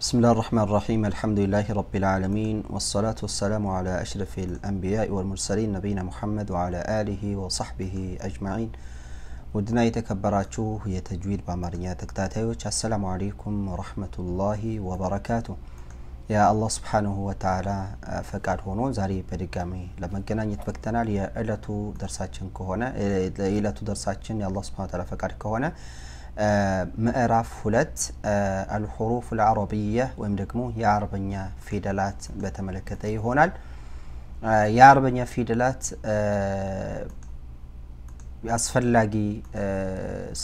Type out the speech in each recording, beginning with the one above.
بسم الله الرحمن الرحيم الحمد لله رب العالمين والصلاة والسلام على أشرف الأنبياء والمرسلين نبينا محمد وعلى آله وصحبه أجمعين ودنا يتكبراتشو هي تجويد بامارنيا تكتاتيوش السلام عليكم ورحمة الله وبركاته يا الله سبحانه وتعالى فقال هونو زاري بدقامي لما قنا نتبكتنا ليا إلتو درساتشن كهونا إلتو درساتشن يا الله سبحانه وتعالى فقال كهونا ምዕራፍ ሁለት አልሑሩፍ ልዓረብያ ወይም ደግሞ የአረበኛ ፊደላት በተመለከተ ይሆናል። የአረበኛ ፊደላት አስፈላጊ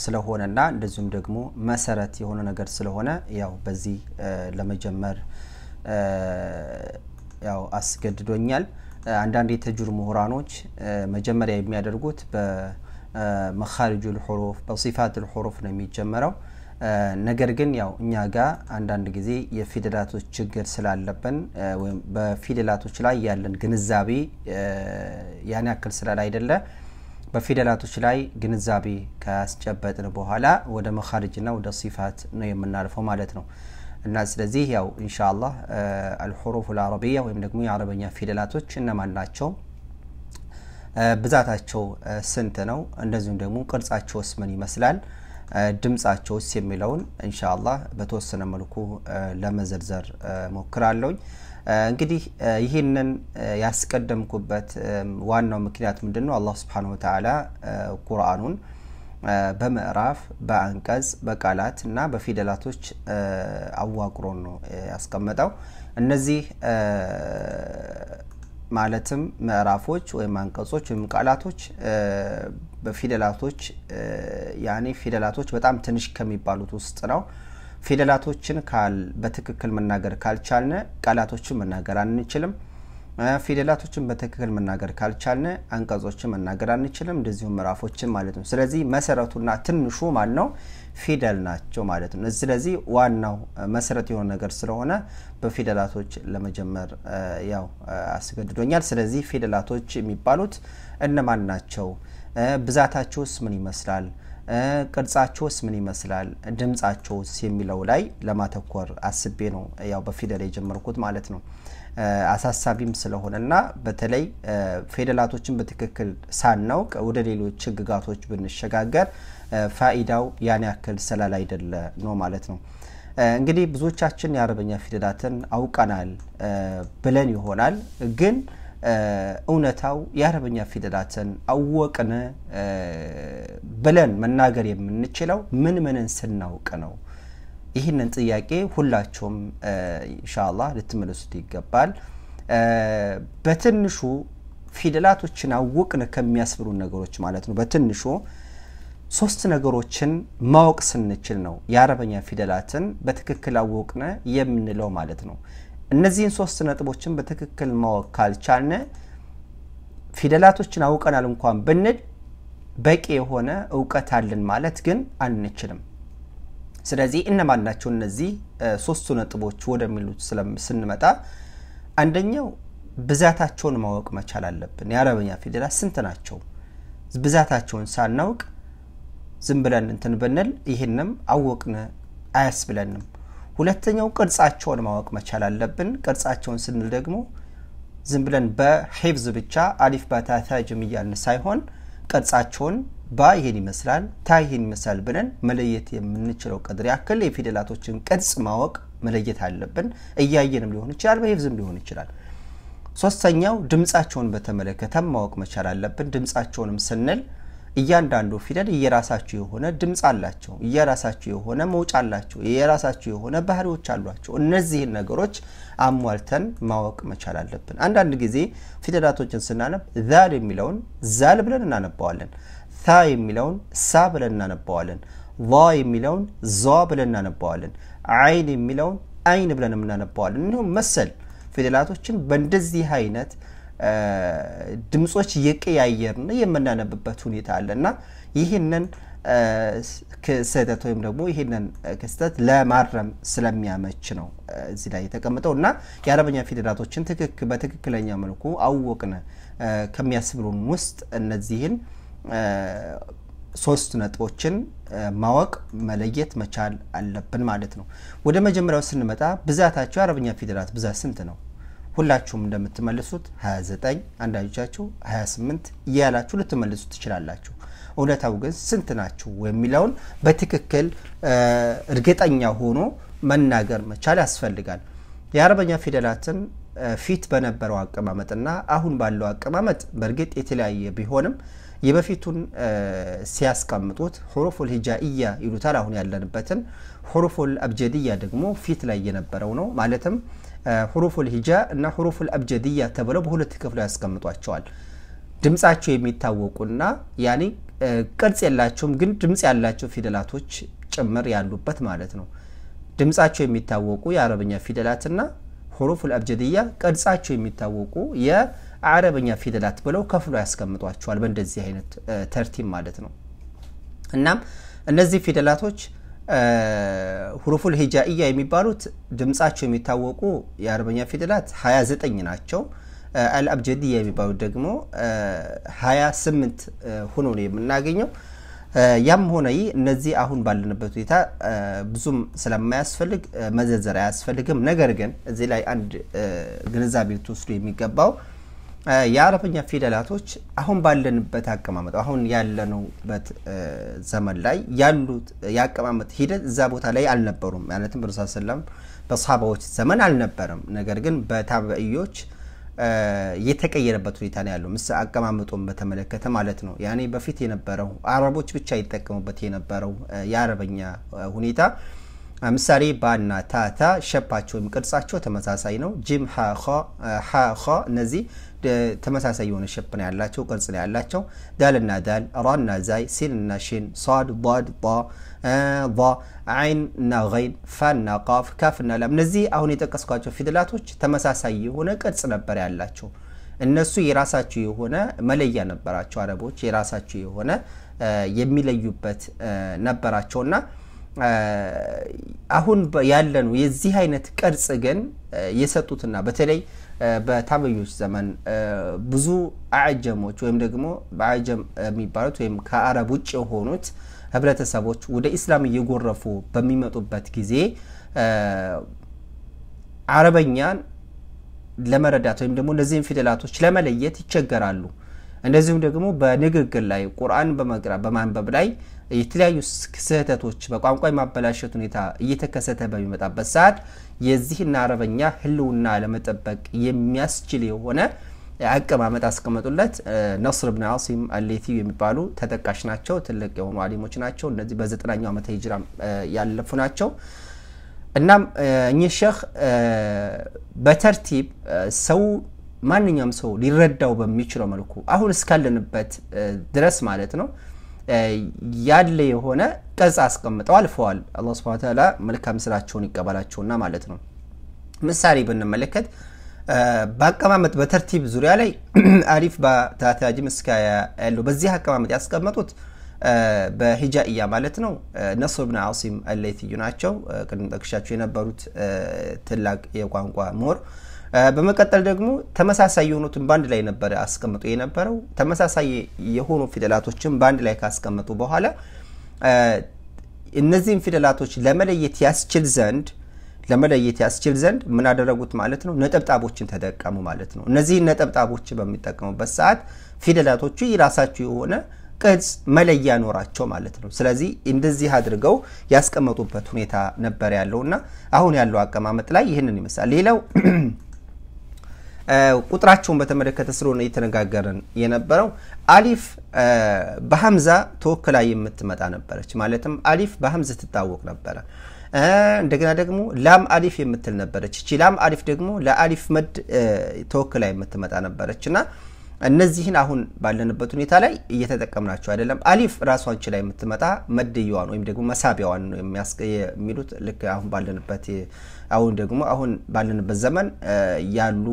ስለሆነና እንደዚሁም ደግሞ መሰረት የሆነ ነገር ስለሆነ ያው በዚህ ለመጀመር ያው አስገድዶኛል። አንዳንድ የተጁር ምሁራኖች መጀመሪያ የሚያደርጉት መካሪጁ ሑሩፍ በሲፋት ሑሩፍ ነው የሚጀመረው። ነገር ግን ያው እኛ ጋር አንዳንድ ጊዜ የፊደላቶች ችግር ስላለብን ወይም በፊደላቶች ላይ ያለን ግንዛቤ ያን ያክል ስላል አይደለ በፊደላቶች ላይ ግንዛቤ ካስጨበጥን በኋላ ወደ መኻሪጅና ወደ ሲፋት ነው የምናልፈው ማለት ነው። እና ስለዚህ ያው ኢንሻ አላህ አልሑሩፍ ልአረቢያ ወይም ደግሞ የአረበኛ ፊደላቶች እነማን ናቸው ብዛታቸው ስንት ነው፣ እንደዚሁም ደግሞ ቅርጻቸውስ ምን ይመስላል፣ ድምጻቸውስ የሚለውን እንሻላ በተወሰነ መልኩ ለመዘርዘር ሞክራለሁኝ። እንግዲህ ይህንን ያስቀደምኩበት ዋናው ምክንያት ምንድን ነው? አላህ ስብሓነ ወተዓላ ቁርአኑን በምዕራፍ በአንቀጽ በቃላት እና በፊደላቶች አዋቅሮን ነው ያስቀመጠው። እነዚህ ማለትም ምዕራፎች ወይም አንቀጾች ወይም ቃላቶች በፊደላቶች ያኔ ፊደላቶች በጣም ትንሽ ከሚባሉት ውስጥ ነው። ፊደላቶችን በትክክል መናገር ካልቻልን ቃላቶችን መናገር አንችልም። ፊደላቶችን በትክክል መናገር ካልቻልን አንቀጾችን መናገር አንችልም፣ እንደዚሁም ምዕራፎችን ማለት ነው። ስለዚህ መሰረቱና ትንሹ ማለት ነው ፊደል ናቸው ማለት ነው። ስለዚህ ዋናው መሰረት የሆነ ነገር ስለሆነ በፊደላቶች ለመጀመር ያው አስገድዶኛል። ስለዚህ ፊደላቶች የሚባሉት እነማን ናቸው? ብዛታቸውስ ምን ይመስላል? ቅርጻቸውስ ምን ይመስላል? ድምጻቸውስ የሚለው ላይ ለማተኮር አስቤ ነው ያው በፊደል የጀመርኩት ማለት ነው። አሳሳቢም ስለሆነ እና በተለይ ፌደላቶችን በትክክል ሳናውቅ ወደ ሌሎች ህግጋቶች ብንሸጋገር ፋኢዳው ያን ያክል ስላል አይደለ ነው ማለት ነው። እንግዲህ ብዙዎቻችን የአረበኛ ፊደላትን አውቀናል ብለን ይሆናል ግን እውነታው የአረበኛ ፊደላትን አወቅን ብለን መናገር የምንችለው ምን ምንን ስናውቅ ነው? ይህንን ጥያቄ ሁላችሁም እንሻላ ልትመለሱት ይገባል። በትንሹ ፊደላቶችን አወቅን ከሚያስብሉ ነገሮች ማለት ነው። በትንሹ ሶስት ነገሮችን ማወቅ ስንችል ነው የአረበኛ ፊደላትን በትክክል አወቅነ የምንለው ማለት ነው። እነዚህን ሶስት ነጥቦችን በትክክል ማወቅ ካልቻለ ፊደላቶችን አውቀናል እንኳን ብንል በቂ የሆነ እውቀት አለን ማለት ግን አንችልም። ስለዚህ እነማን ናቸው እነዚህ ሶስቱ ነጥቦች ወደሚሉት ስንመጣ አንደኛው ብዛታቸውን ማወቅ መቻል አለብን። የአረበኛ ፊደላት ስንት ናቸው? ብዛታቸውን ሳናውቅ ዝም ብለን እንትን ብንል ይህንም አወቅን አያስብለንም። ሁለተኛው ቅርጻቸውን ማወቅ መቻል አለብን። ቅርጻቸውን ስንል ደግሞ ዝም ብለን በሂፍዝ ብቻ አሊፍ ባታታጅም እያልን ሳይሆን ቅርጻቸውን ባ ይሄን ይመስላል፣ ታ ይሄን ይመስላል ብለን መለየት የምንችለው ቀድር ያክል የፊደላቶችን ቅርጽ ማወቅ መለየት አለብን። እያየንም ሊሆን ይችላል፣ በሂፍዝም ሊሆን ይችላል። ሶስተኛው ድምፃቸውን በተመለከተም ማወቅ መቻል አለብን። ድምፃቸውንም ስንል እያንዳንዱ ፊደል እየራሳቸው የሆነ ድምፅ አላቸው፣ እየራሳቸው የሆነ መውጫ አላቸው፣ የራሳቸው የሆነ ባህሪዎች አሏቸው። እነዚህን ነገሮች አሟልተን ማወቅ መቻል አለብን። አንዳንድ ጊዜ ፊደላቶችን ስናነብ ዛል የሚለውን ዛል ብለን እናነባዋለን። ታ የሚለውን ሳ ብለን እናነባዋለን። ዛ የሚለውን ዛ ብለን እናነባዋለን። አይን የሚለውን አይን ብለን እናነባዋለን። እንዲሁም መሰል ፊደላቶችን በእንደዚህ አይነት ድምፆች እየቀያየርን የምናነብበት ሁኔታ አለ እና ይህንን ክስተት ወይም ደግሞ ይህንን ክስተት ለማረም ስለሚያመች ነው እዚህ ላይ የተቀምጠው እና የአረበኛ ፊደላቶችን በትክክለኛ መልኩ አወቅን ከሚያስብሉን ውስጥ እነዚህን ሶስት ነጥቦችን ማወቅ መለየት መቻል አለብን ማለት ነው። ወደ መጀመሪያው ስንመጣ ብዛታቸው የአረብኛ ፊደላት ብዛት ስንት ነው? ሁላችሁም እንደምትመልሱት 29 አንዳንዶቻችሁ 28 እያላችሁ ልትመልሱ ትችላላችሁ። እውነታው ግን ስንት ናችሁ የሚለውን በትክክል እርግጠኛ ሆኖ መናገር መቻል ያስፈልጋል። የአረበኛ ፊደላትን ፊት በነበረው አቀማመጥና አሁን ባለው አቀማመጥ በእርግጥ የተለያየ ቢሆንም የበፊቱን ሲያስቀምጡት ሁሩፉል ሂጃኢያ ይሉታል። አሁን ያለንበትን ሁሩፉል አብጀድያ ደግሞ ፊት ላይ የነበረው ነው። ማለትም ሁሩፉል ሂጃ እና ሁሩፉል አብጀድያ ተብለው በሁለት ክፍሎ ያስቀምጧቸዋል። ድምፃቸው የሚታወቁና ያኔ ቅርጽ የላቸውም፣ ግን ድምጽ ያላቸው ፊደላቶች ጭምር ያሉበት ማለት ነው። ድምፃቸው የሚታወቁ የአረብኛ ፊደላትና ሁሩፉል አብጀድያ ቅርጻቸው የሚታወቁ አረበኛ ፊደላት ብለው ከፍሎ ያስቀምጧቸዋል በእንደዚህ አይነት ተርቲም ማለት ነው። እናም እነዚህ ፊደላቶች ሁሩፉል ሂጃኢያ የሚባሉት ድምጻቸው የሚታወቁ የአረበኛ ፊደላት 29 ናቸው። አልአብጀድያ የሚባሉት ደግሞ 28 ሆኖ ነው የምናገኘው። ያም ሆነ ይህ እነዚህ አሁን ባለንበት ሁኔታ ብዙም ስለማያስፈልግ መዘርዘር አያስፈልግም። ነገር ግን እዚህ ላይ አንድ ግንዛቤ ልትወስዱ የሚገባው የአረብኛ ፊደላቶች አሁን ባለንበት አቀማመጥ አሁን ያለንበት ዘመን ላይ ያሉት የአቀማመጥ ሂደት እዛ ቦታ ላይ አልነበሩም። ማለትም ብሩ ሰለም በሳባዎች ዘመን አልነበረም። ነገር ግን በታበእዮች የተቀየረበት ሁኔታ ነው ያለው። ምስ አቀማመጡን በተመለከተ ማለት ነው። ያኔ በፊት የነበረው አረቦች ብቻ ይጠቀሙበት የነበረው የአረበኛ ሁኔታ ምሳሌ ባና ታታ ሸፓቸው ወይም ቅርጻቸው ተመሳሳይ ነው። ጂም ሀ እነዚህ ተመሳሳይ የሆነ ሸፕ ነው ያላቸው፣ ቅርጽ ነው ያላቸው። ዳልና ዳል፣ ራና ዛይ፣ ሲንና ሺን፣ ሷድ፣ ዷድ፣ ጧ፣ ዓይን እና ገይን፣ ፋና ቃፍ፣ ካፍና ላም። እነዚህ አሁን የጠቀስኳቸው ፊደላቶች ተመሳሳይ የሆነ ቅርጽ ነበር ያላቸው። እነሱ የራሳቸው የሆነ መለያ ነበራቸው። አረቦች የራሳቸው የሆነ የሚለዩበት ነበራቸውና አሁን ያለነው የዚህ አይነት ቅርጽ ግን የሰጡትና በተለይ በታበዮች ዘመን ብዙ አዕጀሞች ወይም ደግሞ በአጀም የሚባሉት ወይም ከአረብ ውጭ የሆኑት ህብረተሰቦች ወደ ኢስላም እየጎረፉ በሚመጡበት ጊዜ አረበኛን ለመረዳት ወይም ደግሞ እነዚህም ፊደላቶች ለመለየት ይቸገራሉ። እንደዚሁም ደግሞ በንግግር ላይ ቁርአን በመቅራ በማንበብ ላይ የተለያዩ ስህተቶች በቋንቋ የማበላሸት ሁኔታ እየተከሰተ በሚመጣበት ሰዓት የዚህን አረበኛ ህልውና ለመጠበቅ የሚያስችል የሆነ አቀማመጥ አስቀመጡለት። ነስር ብን አሲም አሌቲ የሚባሉ ተጠቃሽ ናቸው። ትልቅ የሆኑ አሊሞች ናቸው። እነዚህ በዘጠናኛው ዓመተ ሂጅራ ያለፉ ናቸው። እናም እኚህ ሼህ በተርቲብ ሰው ማንኛውም ሰው ሊረዳው በሚችለው መልኩ አሁን እስካለንበት ድረስ ማለት ነው ያለ የሆነ ቅጽ አስቀምጠው አልፈዋል። አላህ ሱብሓነሁ ወተዓላ መልካም ስራቸውን ይቀበላቸውና ማለት ነው። ምሳሌ ብንመለከት በአቀማመጥ በተርቲብ ዙሪያ ላይ አሪፍ በታታጅም ምስካ ያለው በዚህ አቀማመጥ ያስቀመጡት በሂጃእያ ማለት ነው ነስር ብን አሲም አለይትዩ ናቸው። ቅድም ጠቅሻቸው የነበሩት ትላቅ የቋንቋ ምሁር በመቀጠል ደግሞ ተመሳሳይ የሆኑትን በአንድ ላይ ነበረ አስቀምጡ የነበረው። ተመሳሳይ የሆኑ ፊደላቶችን በአንድ ላይ ካስቀመጡ በኋላ እነዚህን ፊደላቶች ለመለየት ያስችል ዘንድ ለመለየት ያስችል ዘንድ ምን አደረጉት ማለት ነው? ነጠብጣቦችን ተጠቀሙ ማለት ነው። እነዚህን ነጠብጣቦች በሚጠቀሙበት ሰዓት ፊደላቶቹ የራሳቸው የሆነ ቅጽ መለያ ኖራቸው ማለት ነው። ስለዚህ እንደዚህ አድርገው ያስቀመጡበት ሁኔታ ነበር ያለውና አሁን ያለው አቀማመጥ ላይ ይህንን ይመስላል። ሌላው ቁጥራቸውን በተመለከተ ስለሆነ እየተነጋገርን የነበረው አሊፍ በሀምዛ ተወክላ የምትመጣ ነበረች። ማለትም አሊፍ በሀምዝ ትታወቅ ነበረ። እንደገና ደግሞ ላም አሊፍ የምትል ነበረች። እቺ ላም አሊፍ ደግሞ ለአሊፍ መድ ተወክላ የምትመጣ ነበረች እና እነዚህን አሁን ባለንበት ሁኔታ ላይ እየተጠቀምናቸው አይደለም። አሊፍ ራሷን ችላ የምትመጣ መደየዋን ወይም ደግሞ መሳቢያዋን ነው የሚሉት። ልክ አሁን ባለንበት አሁን ደግሞ አሁን ባለንበት ዘመን ያሉ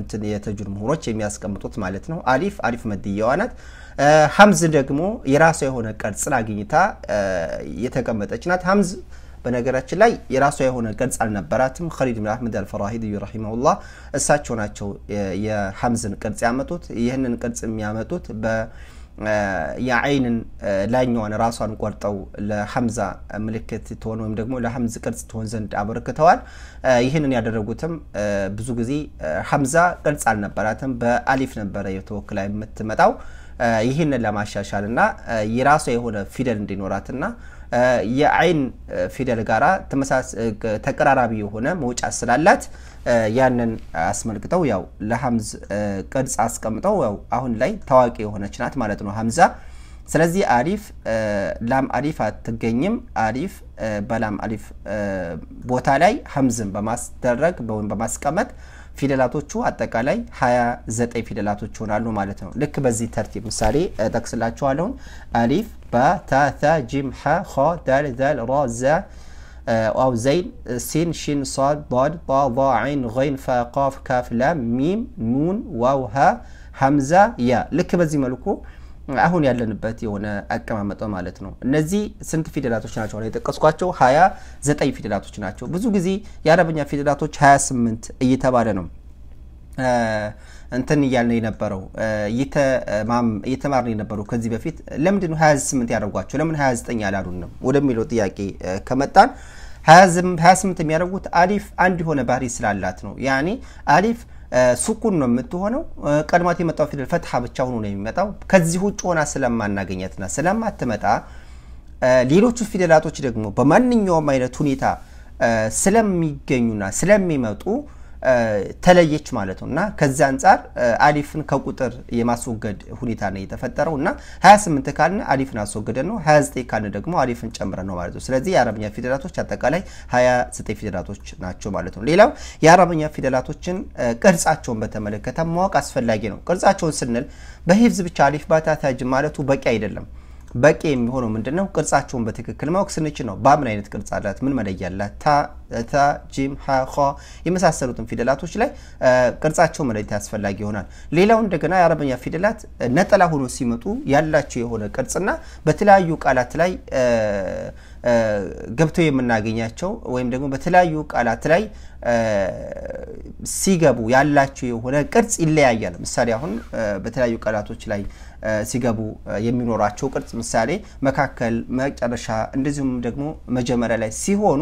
እንትን የተጁድ ምሁሮች የሚያስቀምጡት ማለት ነው። አሊፍ አሊፍ መድየዋ ናት። ሀምዝ ደግሞ የራሷ የሆነ ቅርጽን አግኝታ የተቀመጠች ናት። ሀምዝ በነገራችን ላይ የራሷ የሆነ ገጽ አልነበራትም። ከሊድ ብን አህመድ አልፈራሂድ ረሂመሁላህ እሳቸው ናቸው የሐምዝን ቅርጽ ያመጡት። ይህንን ቅርጽ የሚያመጡት የአይንን ላይኛዋን ራሷን ቆርጠው ለሐምዛ ምልክት ትሆን ወይም ደግሞ ለሐምዝ ቅርጽ ትሆን ዘንድ አበርክተዋል። ይህንን ያደረጉትም ብዙ ጊዜ ሐምዛ ቅርጽ አልነበራትም፣ በአሊፍ ነበረ የተወክላ የምትመጣው ይህንን ለማሻሻል እና የራሷ የሆነ ፊደል እንዲኖራትና የአይን ፊደል ጋራ ተቀራራቢ የሆነ መውጫ ስላላት ያንን አስመልክተው ያው ለሀምዝ ቅርጽ አስቀምጠው ያው አሁን ላይ ታዋቂ የሆነች ናት ማለት ነው ሀምዛ። ስለዚህ አሊፍ ላም አሊፍ አትገኝም። አሊፍ በላም አሊፍ ቦታ ላይ ሀምዝን በማስደረግ ወይም በማስቀመጥ فيدلاتو تشو أتكلم هيا زت أي فيدلاتو شو نالو مالتهم لك بزي ترتيب مثالي دكس لا تشوالون ألف با تا ثا جيم حا خا دال دال را زا أو زين سين شين صاد ضاد طا ضا عين غين فا قاف كاف لام ميم نون واو ها همزة يا لك بزي ملكو አሁን ያለንበት የሆነ አቀማመጠ ማለት ነው። እነዚህ ስንት ፊደላቶች ናቸው? የጠቀስኳቸው ሀያ ዘጠኝ ፊደላቶች ናቸው። ብዙ ጊዜ የአረብኛ ፊደላቶች ሀያ ስምንት እየተባለ ነው እንትን እያልን የነበረው እየተማርን የነበረው ከዚህ በፊት ለምንድን ነው 28 ያደረጓቸው ለምን 29 ያላሉንም ወደሚለው ጥያቄ ከመጣን 28 የሚያደርጉት አሊፍ አንድ የሆነ ባህሪ ስላላት ነው። ያኔ አሊፍ ሱኩን ነው የምትሆነው። ቀድማት የመጣው ፊደል ፈትሐ ብቻ ሆኖ ነው የሚመጣው። ከዚህ ውጭ ሆና ስለማናገኛትና ስለማትመጣ ሌሎቹ ፊደላቶች ደግሞ በማንኛውም አይነት ሁኔታ ስለሚገኙና ስለሚመጡ ተለየች ማለት ነው እና ከዚ አንጻር አሊፍን ከቁጥር የማስወገድ ሁኔታ ነው የተፈጠረው እና 28 ካልን አሊፍን አስወገደን ነው 29 ካልን ደግሞ አሊፍን ጨምረን ነው ማለት ነው። ስለዚህ የአረብኛ ፊደላቶች አጠቃላይ 29 ፊደላቶች ናቸው ማለት ነው። ሌላው የአረብኛ ፊደላቶችን ቅርጻቸውን በተመለከተ ማወቅ አስፈላጊ ነው። ቅርጻቸውን ስንል በሂፍዝ ብቻ አሊፍ ባታታጅ ማለቱ በቂ አይደለም። በቂ የሚሆነው ምንድን ነው? ቅርጻቸውን በትክክል ማወቅ ስንችል ነው። ባ አይነት ቅርጽ አላት? ምን መለያ አላት? ታ፣ እታ፣ ጂም፣ ሀ፣ የመሳሰሉትን ፊደላቶች ላይ ቅርጻቸው መለየት አስፈላጊ ይሆናል። ሌላው እንደገና የአረበኛ ፊደላት ነጠላ ሆኖ ሲመጡ ያላቸው የሆነ ቅርጽና በተለያዩ ቃላት ላይ ገብተው የምናገኛቸው ወይም ደግሞ በተለያዩ ቃላት ላይ ሲገቡ ያላቸው የሆነ ቅርጽ ይለያያል። ምሳሌ አሁን በተለያዩ ቃላቶች ላይ ሲገቡ የሚኖራቸው ቅርጽ ምሳሌ መካከል፣ መጨረሻ እንደዚሁም ደግሞ መጀመሪያ ላይ ሲሆኑ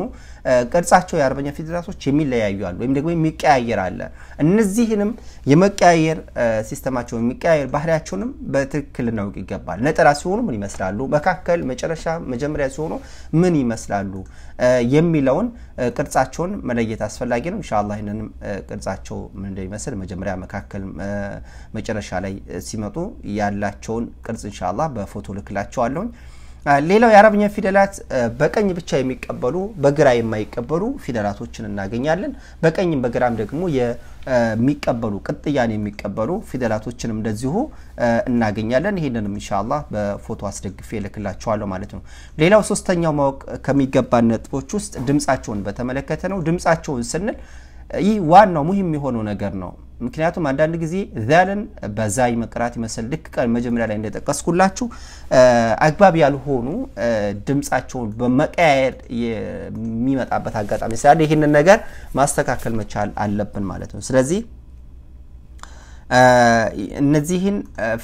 ቅርጻቸው የአርበኛ ፊደላቶች የሚለያዩ አሉ ወይም ደግሞ የሚቀያየር አለ። እነዚህንም የመቀያየር ሲስተማቸው የሚቀያየር ባህሪያቸውንም በትክክል እናውቅ ይገባል። ነጠላ ሲሆኑ ምን ይመስላሉ፣ መካከል፣ መጨረሻ፣ መጀመሪያ ሲሆኑ ምን ይመስላሉ የሚለውን ቅርጻቸውን መለየት አስፈላጊ ነው። ኢንሻአላ ይህንንም ቅርጻቸው ምን እንደሚመስል መጀመሪያ፣ መካከል፣ መጨረሻ ላይ ሲመጡ ያለ ያላቸውን ቅርጽ እንሻላ በፎቶ ልክላቸዋለሁኝ። ሌላው የአረብኛ ፊደላት በቀኝ ብቻ የሚቀበሉ በግራ የማይቀበሉ ፊደላቶችን እናገኛለን። በቀኝም በግራም ደግሞ የሚቀበሉ ቅጥያን የሚቀበሉ ፊደላቶችንም እንደዚሁ እናገኛለን። ይህንንም እንሻላ በፎቶ አስደግፌ ልክላቸዋለሁ ማለት ነው። ሌላው ሶስተኛው ማወቅ ከሚገባን ነጥቦች ውስጥ ድምፃቸውን በተመለከተ ነው። ድምፃቸውን ስንል ይህ ዋናው ሙሂም የሆነው ነገር ነው። ምክንያቱም አንዳንድ ጊዜ ዛልን በዛ መቅራት ይመስል ልክ ቀን መጀመሪያ ላይ እንደጠቀስኩላችሁ አግባብ ያልሆኑ ድምፃቸውን በመቀያየር የሚመጣበት አጋጣሚ ስላለ ይህንን ነገር ማስተካከል መቻል አለብን ማለት ነው። ስለዚህ እነዚህን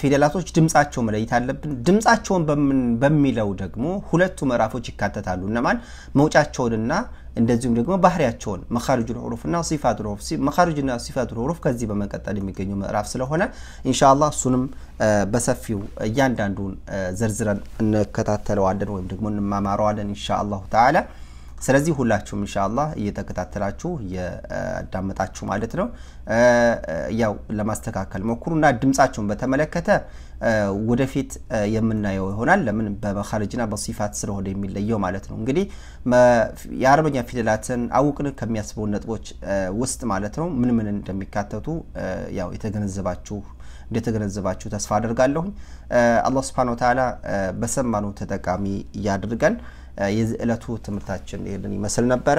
ፊደላቶች ድምፃቸው መለየት አለብን። ድምፃቸውን በሚለው ደግሞ ሁለቱ ምዕራፎች ይካተታሉ። እነማን መውጫቸውንና እንደዚሁም ደግሞ ባህሪያቸውን መካርጅ እና ሲፋት ሲፋቱል መካርጅ እና ሲፋት ዑሩፍ ከዚህ በመቀጠል የሚገኙ ምዕራፍ ስለሆነ ኢንሻላህ እሱንም በሰፊው እያንዳንዱን ዘርዝረን እንከታተለዋለን ወይም ደግሞ እንማማረዋለን ኢንሻአላሁ ተዓላ ስለዚህ ሁላችሁም እንሻላ እየተከታተላችሁ እያዳመጣችሁ ማለት ነው ያው ለማስተካከል ሞክሩና ድምጻችሁን በተመለከተ ወደፊት የምናየው ይሆናል። ለምን በመካረጅና በሲፋት ስለሆነ የሚለየው ማለት ነው። እንግዲህ የአረበኛ ፊደላትን አውቅን ከሚያስበው ነጥቦች ውስጥ ማለት ነው ምን ምን እንደሚካተቱ ያው የተገነዘባችሁ እንደተገነዘባችሁ ተስፋ አደርጋለሁኝ። አላህ ስብሐነ ወተዓላ በሰማኑ ተጠቃሚ ያድርገን። የዕለቱ ትምህርታችን ይህንን ይመስል ነበረ።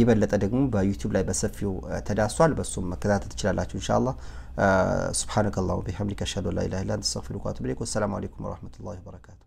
የበለጠ ደግሞ በዩቲዩብ ላይ በሰፊው ተዳሷል። በሱም መከታተል ትችላላችሁ እንሻላ። ስብሓነከ አላሁ ቢሐምዲከ አሽሀዱ አን ላ ኢላሀ ኢላ አንተ አስተግፊሩከ ወአቱቡ ኢለይክ። ወሰላሙ አለይኩም ወረህመቱላሂ ወበረካቱ።